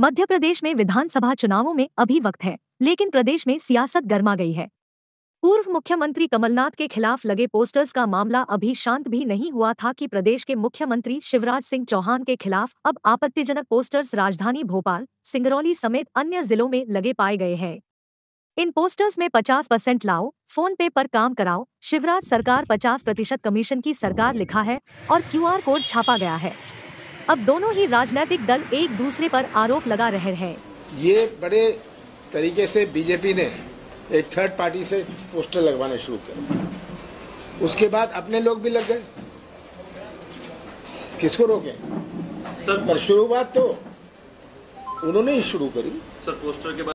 मध्य प्रदेश में विधानसभा चुनावों में अभी वक्त है लेकिन प्रदेश में सियासत गर्मा गई है पूर्व मुख्यमंत्री कमलनाथ के खिलाफ लगे पोस्टर्स का मामला अभी शांत भी नहीं हुआ था कि प्रदेश के मुख्यमंत्री शिवराज सिंह चौहान के खिलाफ अब आपत्तिजनक पोस्टर्स राजधानी भोपाल सिंगरौली समेत अन्य जिलों में लगे पाए गए हैं इन पोस्टर्स में 50 परसेंट लाओ फोन पे पर काम कराओ शिवराज सरकार 50 प्रतिशत कमीशन की सरकार लिखा है और क्यूआर कोड छापा गया है अब दोनों ही राजनीतिक दल एक दूसरे पर आरोप लगा रहे हैं ये बड़े तरीके से बीजेपी ने एक थर्ड पार्टी से पोस्टर लगवाने शुरू किया उसके बाद अपने लोग भी लग गए किसको रोके सर पर शुरुआत तो उन्होंने ही शुरू करी सर पोस्टर के बाद